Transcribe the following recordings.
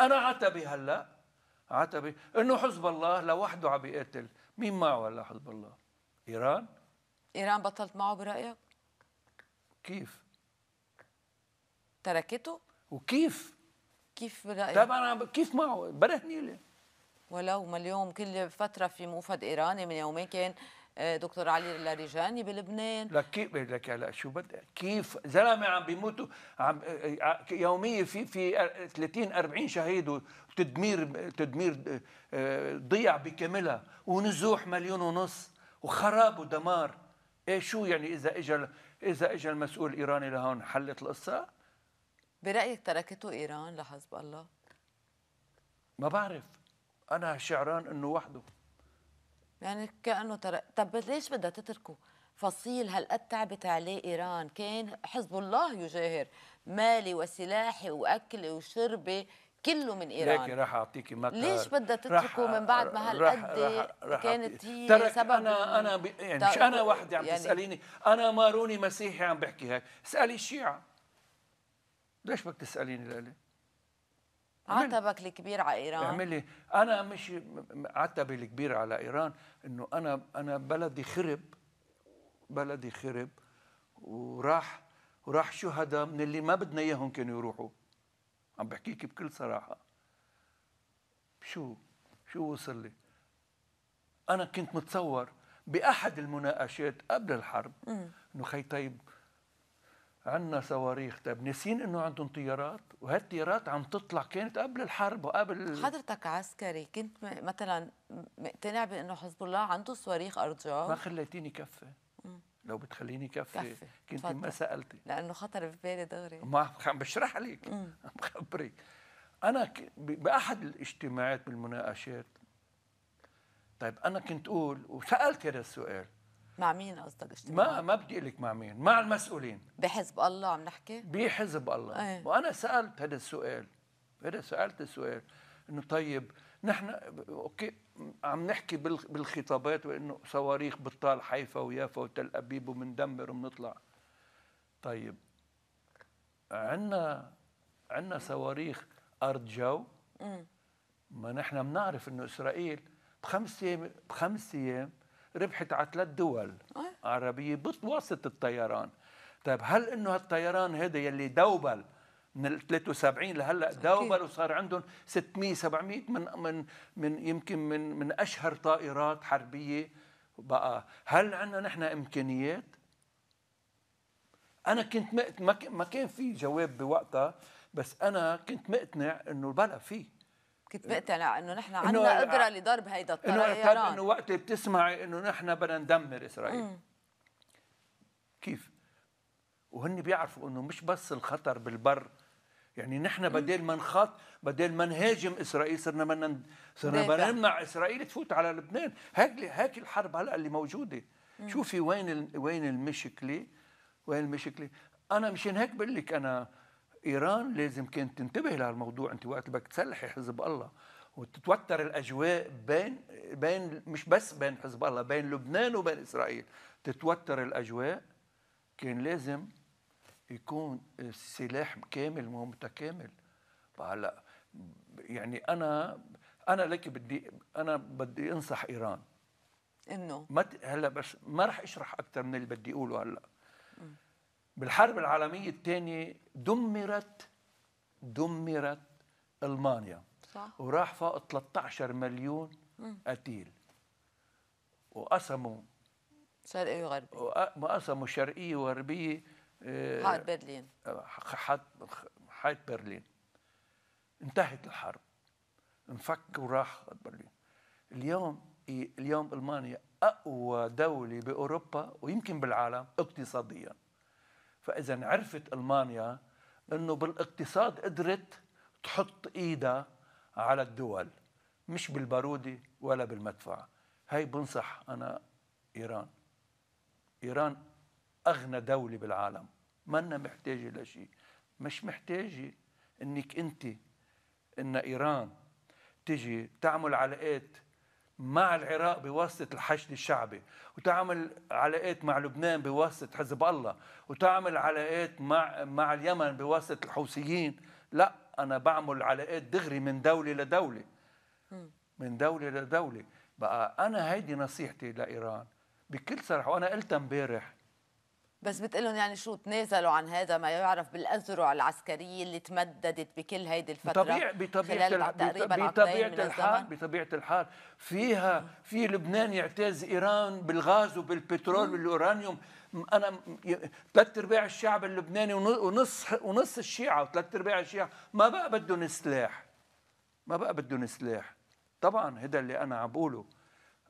انا عتبي هلا عتبي انه حزب الله لوحده عم يقاتل مين معه هلا حزب الله ايران ايران بطلت معه برايك كيف تركته وكيف كيف برايك طيب انا كيف معه برهني لي ولو ما اليوم كل فتره في موفد ايراني من يومين كان دكتور علي اللاريجاني بلبنان لك كيف لك هلا شو بدك كيف زلمه عم بيموتوا عم آه، آه، يوميا في في 30 40 شهيد وتدمير تدمير آه، ضيع بكاملها ونزوح مليون ونص وخراب ودمار ايه شو يعني اذا اجى اذا اجى المسؤول الايراني لهون حلت القصه برايك تركته ايران لحزب الله ما بعرف انا شعران انه وحده يعني كانه ترك طب ليش بدها تتركه فصيل هالقد تعبت عليه ايران كان حزب الله يجاهر مالي وسلاحي واكلي وشربي كله من ايران لكن راح اعطيكي مثل ليش بدها تتركه من بعد ما هالقد كانت هي ترك سبب انا انا ب... يعني مش انا وحدي عم يعني تساليني انا ماروني مسيحي عم بحكي هيك اسالي الشيعه ليش بدك تساليني لالي؟ عتبك الكبير على ايران اعملي انا مش عتبي الكبير على ايران انه انا انا بلدي خرب بلدي خرب وراح وراح شهداء من اللي ما بدنا اياهم كانوا يروحوا عم بحكيك بكل صراحه شو شو وصل لي انا كنت متصور باحد المناقشات قبل الحرب انه خي طيب عندنا صواريخ طيب ناسين انه عندهم طيارات وهالطيارات عم تطلع كانت قبل الحرب وقبل حضرتك عسكري كنت مثلا مقتنع بانه حزب الله عنده صواريخ ارجاء ما خليتيني كفي لو بتخليني كفي كنت فضل. ما سالتي لانه خطر ببالي دغري ما عم بشرح لك عم بخبرك انا باحد الاجتماعات بالمناقشات طيب انا كنت اقول وسالت هذا السؤال مع مين قصدك اشتغل؟ ما ما بدي اقول لك مع مين، مع المسؤولين بحزب الله عم نحكي؟ بحزب الله أيه. وانا سالت هذا السؤال هذا سالت السؤال انه طيب نحن اوكي عم نحكي بالخطابات وانه صواريخ بتطال حيفا ويافا وتل ابيب وبندمر وبنطلع طيب عندنا عندنا صواريخ ارض جو ما نحن بنعرف انه اسرائيل بخمس ايام بخمس ايام ربحت على ثلاث دول إيه؟ عربيه بواسطه الطيران طيب هل انه هالطيران هذا يلي دوبل من ال 73 لهلا دوبل وصار عندهم 600 700 من من من يمكن من من اشهر طائرات حربيه بقى هل عندنا نحن امكانيات انا كنت ما ما كان في جواب بوقتها بس انا كنت مقتنع انه بلا فيه كنت مقتنع انه نحن عندنا قدره لضرب هيدا الطيران انه انه وقت بتسمعي انه نحن بدنا ندمر اسرائيل مم. كيف؟ وهن بيعرفوا انه مش بس الخطر بالبر يعني نحن بدل ما نخط بدل ما نهاجم اسرائيل صرنا بدنا صرنا بدنا نمنع اسرائيل تفوت على لبنان هيك هيك الحرب هلا اللي موجوده مم. شوفي وين ال... وين المشكله وين المشكله انا مشان هيك بقول لك انا ايران لازم كانت تنتبه لهالموضوع انت وقت بدك تسلحي حزب الله وتتوتر الاجواء بين بين مش بس بين حزب الله بين لبنان وبين اسرائيل تتوتر الاجواء كان لازم يكون السلاح كامل متكامل هلا يعني انا انا لك بدي انا بدي انصح ايران انه ما هلا بس ما رح اشرح اكثر من اللي بدي اقوله هلا بالحرب العالمية الثانية دمرت دمرت ألمانيا صح. وراح فوق 13 مليون قتيل وقسموا شرقية وغربية وقسموا شرقية وغربية آه، حائط برلين حائط برلين انتهت الحرب انفك وراح برلين اليوم اليوم المانيا اقوى دوله باوروبا ويمكن بالعالم اقتصاديا فاذا عرفت المانيا انه بالاقتصاد قدرت تحط ايدها على الدول مش بالباروده ولا بالمدفع هي بنصح انا ايران ايران اغنى دوله بالعالم منا محتاجه لشيء مش محتاجه انك انت ان ايران تجي تعمل علاقات مع العراق بواسطة الحشد الشعبي وتعمل علاقات مع لبنان بواسطة حزب الله وتعمل علاقات مع, مع اليمن بواسطة الحوثيين لا أنا بعمل علاقات دغري من دولة لدولة من دولة لدولة بقى أنا هيدي نصيحتي لإيران بكل صراحة وأنا قلتها امبارح بس بتقلهم يعني شو تنازلوا عن هذا ما يعرف بالأذرع العسكرية اللي تمددت بكل هيدي الفترة بطبيعة بطبيعة الحال بطبيعة الحال بطبيعة الحال فيها في لبنان يعتز إيران بالغاز وبالبترول والأورانيوم انا ثلاث ارباع الشعب اللبناني ونص ونص الشيعه وثلاث ارباع الشيعه ما بقى بدهم سلاح ما بقى بدهم سلاح طبعا هذا اللي انا عم بقوله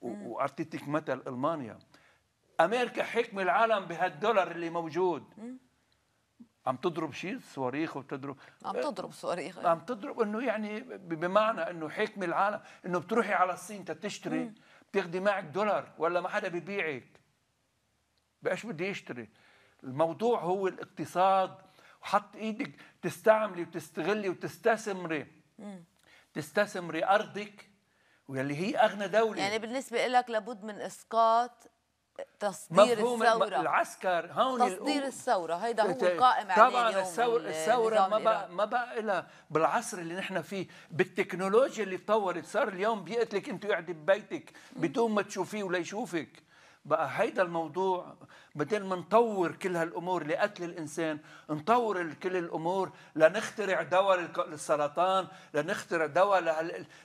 واعطيتك مثل المانيا امريكا حكم العالم بهالدولار اللي موجود عم تضرب شيء صواريخ وبتضرب عم أه، تضرب صواريخ عم تضرب انه يعني بمعنى انه حكم العالم انه بتروحي على الصين تشتري بتاخدي معك دولار ولا ما حدا ببيعك بايش بده يشتري الموضوع هو الاقتصاد وحط ايدك تستعملي وتستغلي وتستثمري تستثمري ارضك واللي هي اغنى دوله يعني بالنسبه لك لابد من اسقاط تصدير مفهوم الثورة العسكر هون تصدير الثورة هيدا هو القائم عليه طبعا الثورة, الثورة ما بقى ما بقى لها بالعصر اللي نحن فيه بالتكنولوجيا اللي تطورت صار اليوم بيقتلك انت قاعدة ببيتك بدون ما تشوفيه ولا يشوفك بقى هيدا الموضوع بدل ما نطور كل هالامور لقتل الانسان نطور كل الامور لنخترع دواء للسرطان لنخترع دواء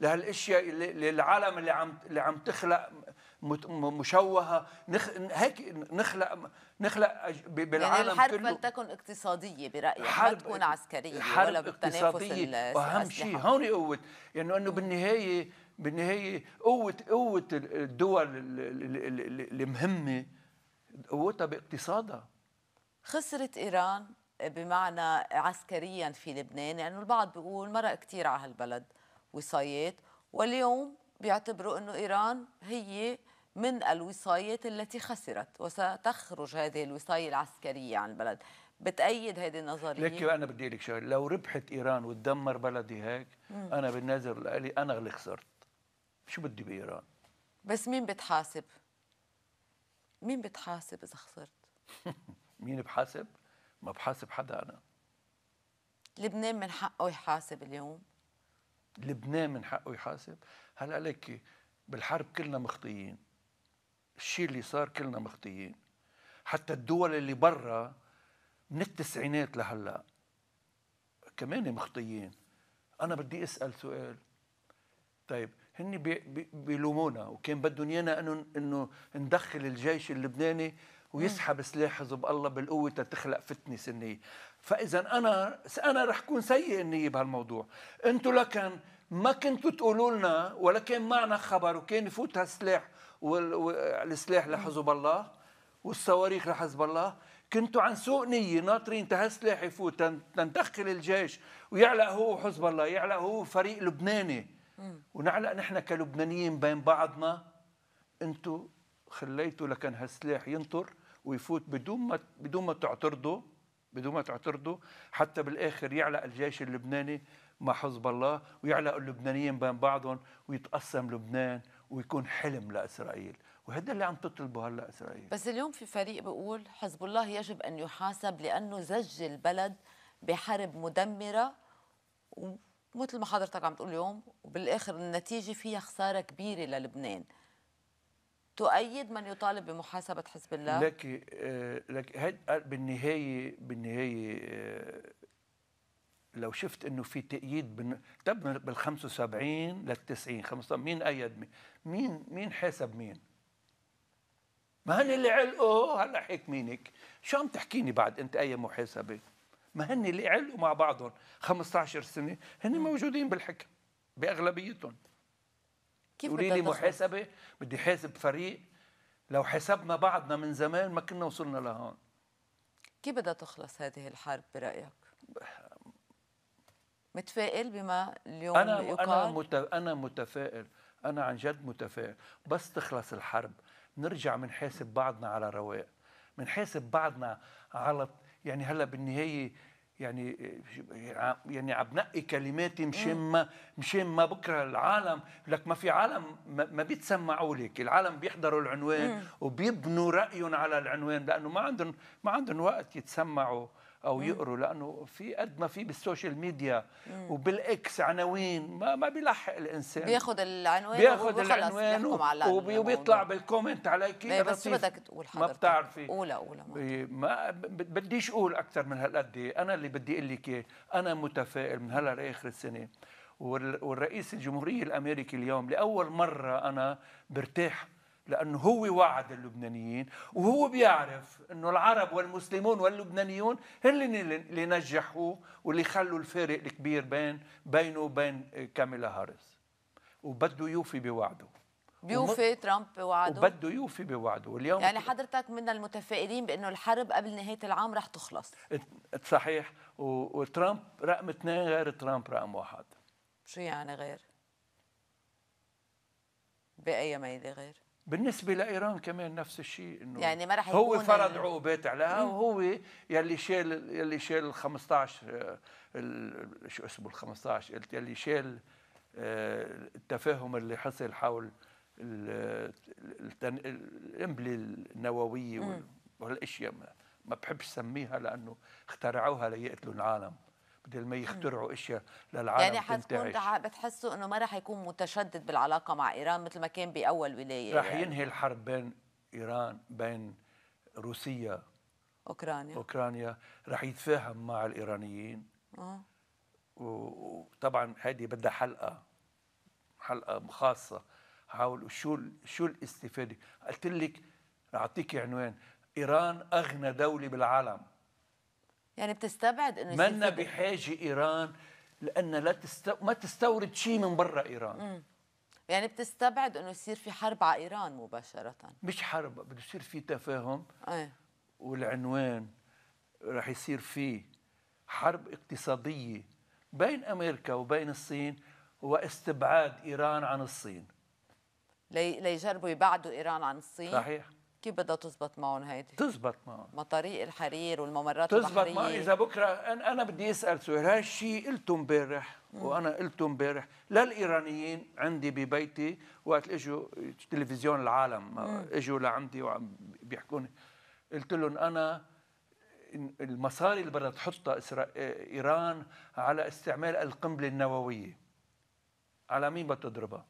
لهالاشياء للعالم اللي عم اللي عم تخلق مشوهه نخ... هيك نخلق نخلق يعني بالعالم يعني الحرب كله تكن اقتصاديه برايك حرب... ما تكون عسكريه حرب ولا اقتصادية واهم شيء هون قوه يعني انه بالنهايه بالنهايه قوه قوه الدول المهمه قوتها باقتصادها خسرت ايران بمعنى عسكريا في لبنان لانه يعني البعض بيقول مرق كثير على هالبلد وصايات واليوم بيعتبروا انه ايران هي من الوصايات التي خسرت وستخرج هذه الوصاية العسكرية عن البلد بتأيد هذه النظرية لك أنا بدي لك شغله لو ربحت إيران وتدمر بلدي هيك مم. أنا بالنظر لي أنا اللي خسرت شو بدي بإيران بس مين بتحاسب مين بتحاسب إذا خسرت مين بحاسب ما بحاسب حدا أنا لبنان من حقه يحاسب اليوم لبنان من حقه يحاسب هلا لك بالحرب كلنا مخطئين الشيء اللي صار كلنا مخطيين حتى الدول اللي برا من التسعينات لهلا كمان مخطيين انا بدي اسال سؤال طيب هن بيلومونا وكان بدهم ايانا انه انه ندخل الجيش اللبناني ويسحب سلاح حزب الله بالقوه تتخلق فتنه سنيه فاذا انا انا رح كون سيء النيه بهالموضوع انتم لكن ما كنتوا تقولوا لنا ولا كان معنا خبر وكان يفوت هالسلاح والسلاح لحزب الله والصواريخ لحزب الله كنتوا عن سوء نية ناطرين تها السلاح يفوت تنتقل الجيش ويعلق هو حزب الله يعلق هو فريق لبناني ونعلق نحن كلبنانيين بين بعضنا انتوا خليتوا لكان هالسلاح ينطر ويفوت بدون ما بدون ما تعترضوا بدون ما تعترضوا حتى بالاخر يعلق الجيش اللبناني مع حزب الله ويعلق اللبنانيين بين بعضهم ويتقسم لبنان ويكون حلم لاسرائيل وهذا اللي عم تطلبه هلا اسرائيل بس اليوم في فريق بيقول حزب الله يجب ان يحاسب لانه زج البلد بحرب مدمره ومثل ما حضرتك عم تقول اليوم وبالاخر النتيجه فيها خساره كبيره للبنان تؤيد من يطالب بمحاسبه حزب الله لك آه، لك آه، بالنهايه بالنهايه آه، لو شفت انه في تأييد بن... طب بال 75 لل 90 15 مين أيد مين؟ مين مين حاسب مين؟ ما هن اللي علقوا هلا حاكمينك شو عم تحكيني بعد انت اي محاسبه؟ ما هن اللي علقوا مع بعضهم 15 سنه هن موجودين بالحكم باغلبيتهم كيف قولي لي محاسبه بدي حاسب فريق لو حسبنا بعضنا من زمان ما كنا وصلنا لهون كيف بدها تخلص هذه الحرب برايك؟ متفائل بما اليوم أنا يقال؟ أنا مت... أنا متفائل أنا عن جد متفائل بس تخلص الحرب نرجع حاسب بعضنا على رواق بنحاسب بعضنا على يعني هلا بالنهايه يعني يعني عم بنقي كلماتي مشان ما مشان ما بكره العالم لك ما في عالم ما بيتسمعوا لك، العالم بيحضروا العنوان وبيبنوا رايهم على العنوان لانه ما عندهم ما عندهم وقت يتسمعوا او يقروا لانه في قد ما في بالسوشيال ميديا وبالاكس عناوين ما ما بيلحق الانسان بياخد العنوان بياخد العنوان وبيطلع بالكومنت عليك بس شو بدك تقول حضرتك إيه، ما بتعرفي اولى اولى ما بديش اقول اكثر من هالقد انا اللي بدي اقول لك انا متفائل من هلا لاخر السنه والرئيس الجمهوريه الامريكي اليوم لاول مره انا برتاح لأنه هو وعد اللبنانيين وهو بيعرف أنه العرب والمسلمون واللبنانيون هن اللي نجحوه واللي خلوا الفارق الكبير بين بينه وبين كاميلا هاريس وبده يوفي بوعده بيوفي وم... ترامب بوعده وبده يوفي بوعده اليوم يعني حضرتك من المتفائلين بانه الحرب قبل نهايه العام رح تخلص صحيح و... وترامب رقم اثنين غير ترامب رقم واحد شو يعني غير؟ بأي ميلة غير؟ بالنسبة لإيران كمان نفس الشيء إنه يعني ما رح يكون هو فرض عقوبات عليها وهو يلي شال يلي شال ال 15 آه، ال شو اسمه ال 15 قلت يلي شال آه، التفاهم اللي حصل حول القنبلة النووية والاشياء ما بحبش سميها لأنه اخترعوها ليقتلوا العالم بدل ما يخترعوا اشياء للعالم يعني حتكون بتحسوا انه ما راح يكون متشدد بالعلاقه مع ايران مثل ما كان باول ولايه راح يعني. ينهي الحرب بين ايران بين روسيا اوكرانيا اوكرانيا راح يتفاهم مع الايرانيين أه. وطبعا هذه بدها حلقه حلقه خاصه حاول شو شو الاستفاده قلت لك اعطيك عنوان ايران اغنى دوله بالعالم يعني بتستبعد انه منا بحاجه ايران لان لا تست... ما تستورد شيء من برا ايران مم. يعني بتستبعد انه يصير في حرب على ايران مباشره مش حرب بده يصير في تفاهم ايه والعنوان رح يصير فيه حرب اقتصاديه بين امريكا وبين الصين واستبعاد ايران عن الصين ليجربوا يبعدوا ايران عن الصين صحيح كيف بدها تزبط معهم هيدي؟ تزبط معهم مطاريق الحرير والممرات تزبط البحريه تزبط اذا بكره انا انا بدي اسال سؤال هاي الشيء قلته امبارح وانا قلته امبارح للايرانيين عندي ببيتي وقت اجوا تلفزيون العالم اجوا لعندي وعم بيحكوني قلت لهم انا المصاري اللي بدها تحطها إسرا... ايران على استعمال القنبله النوويه على مين بدها تضربها؟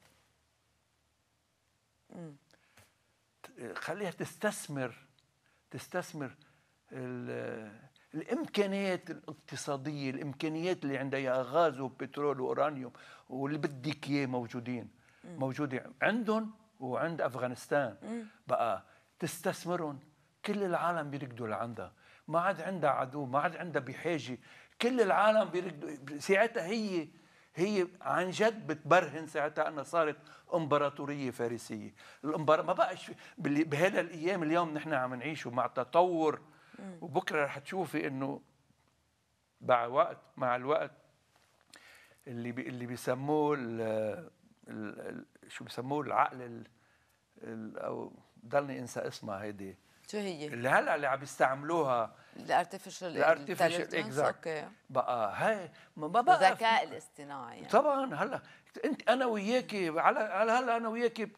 خليها تستثمر تستثمر الامكانيات الاقتصاديه الامكانيات اللي عندها غاز وبترول واورانيوم واللي بدك اياه موجودين موجوده عندهم وعند افغانستان بقى تستثمرهم كل العالم بيركضوا لعندها ما عاد عندها عدو ما عاد عندها بحاجه كل العالم بيركضوا ساعتها هي هي عن جد بتبرهن ساعتها انها صارت امبراطوريه فارسيه، الامبرا ما بقاش بهذا الايام اليوم نحن عم نعيشه مع تطور وبكره رح تشوفي انه مع وقت مع الوقت اللي بي اللي بيسموه ال شو بيسموه العقل الـ الـ او ضلني انسى اسمها هيدي شو هي؟ اللي هلا اللي عم يستعملوها الارتفيشال الارتفيشال اكزاكت بقى هاي ما بقى الذكاء الاصطناعي يعني. طبعا هلا انت انا وياكي على على هلا انا وياكي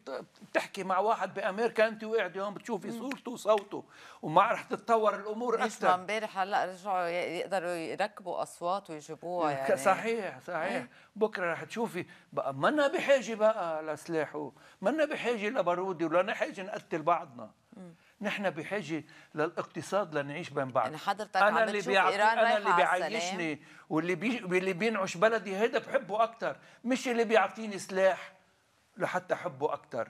بتحكي مع واحد بامريكا انت وقعدي هون بتشوفي صورته وصوته وما رح تتطور الامور اكثر ما امبارح هلا رجعوا يقدروا يركبوا اصوات ويجيبوها يعني صحيح صحيح ايه؟ بكره رح تشوفي بقى منا بحاجه بقى لسلاح منا بحاجه لبارودي ولا نحاجه نقتل بعضنا مم. نحن بحاجه للاقتصاد لنعيش بين بعض يعني حضرتك انا اللي بيع... إيران انا اللي بيعيشني واللي بي... اللي بينعش بلدي هذا بحبه اكثر مش اللي بيعطيني سلاح لحتى احبه اكثر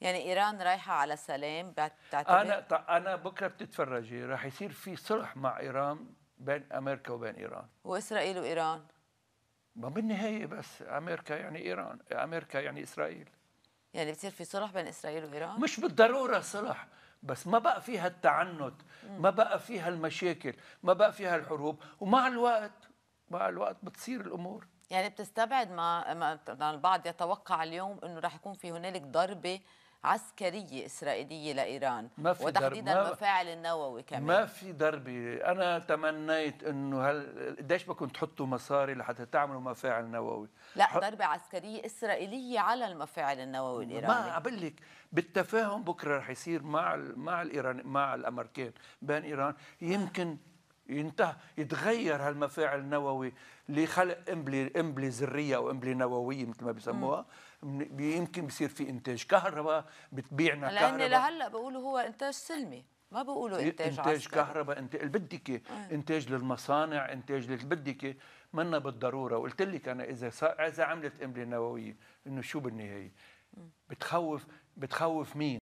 يعني ايران رايحه على سلام بتعتبر انا انا بكره بتتفرجي رح يصير في صلح مع ايران بين امريكا وبين ايران واسرائيل وايران ما بالنهايه بس امريكا يعني ايران امريكا يعني اسرائيل يعني بتصير في صلح بين اسرائيل وايران مش بالضروره صلح بس ما بقى فيها التعنت ما بقى فيها المشاكل ما بقى فيها الحروب ومع الوقت مع الوقت بتصير الامور يعني بتستبعد ما, ما البعض يتوقع اليوم انه راح يكون في هنالك ضربه عسكرية إسرائيلية لإيران ما في وتحديدا ما المفاعل النووي كمان ما في دربي أنا تمنيت أنه هل قديش بكون تحطوا مصاري لحتى تعملوا مفاعل نووي لا ح... ضربة عسكرية إسرائيلية على المفاعل النووي الإيراني ما أقول لك بالتفاهم بكرة رح يصير مع ال... مع الإيراني مع الأمريكان بين إيران يمكن ينتهى يتغير هالمفاعل النووي لخلق امبلي امبلي ذريه او امبلي نوويه مثل ما بيسموها يمكن بصير في انتاج كهرباء بتبيعنا كهرباء لاني لهلا بيقولوا هو انتاج سلمي ما بيقولوا إيه، انتاج انتاج عسكري. كهرباء انت اللي بدك انتاج للمصانع انتاج اللي بدك منا بالضروره وقلت لك انا اذا اذا عملت امبلي نوويه انه شو بالنهايه بتخوف بتخوف مين